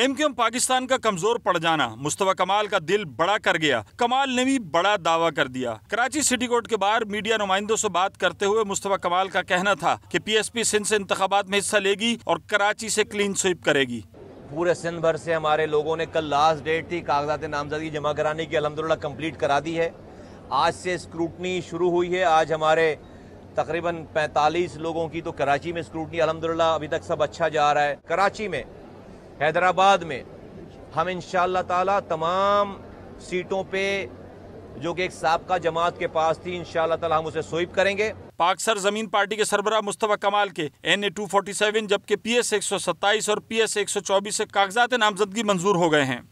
M के पाकिस्तान का कमजोर पड़ जाना मुस्तफ़ा कमाल का दिल बड़ा कर गया कमाल ने भी बड़ा दावा कर दिया कराची सिटी कोर्ट के बाहर मीडिया नुमाइंदों से बात करते हुए मुस्तफ़ा कमाल का कहना था कि पी सिंध से इंतबात में हिस्सा लेगी और कराची से क्लीन स्वीप करेगी पूरे सिंध भर से हमारे लोगों ने कल लास्ट डेट थी कागजात नामजदगी जमा कराने की अलहमदिल्ला कम्प्लीट करा दी है आज से स्क्रूटनी शुरू हुई है आज हमारे तकरीबन 45 लोगों की तो कराची में स्क्रूटनी अलहमदुल्ला अभी तक सब अच्छा जा रहा है कराची में हैदराबाद में हम इन ताला तमाम सीटों पे जो कि एक सबका जमात के पास थी इन ताला हम उसे स्वीप करेंगे पाक सर जमीन पार्टी के सरबरा मुस्तफ़ा कमाल के N A two forty seven जबकि पी एस एक सौ सत्ताईस और पी एस एक सौ चौबीस से कागजात नामजदगी मंजूर हो गए हैं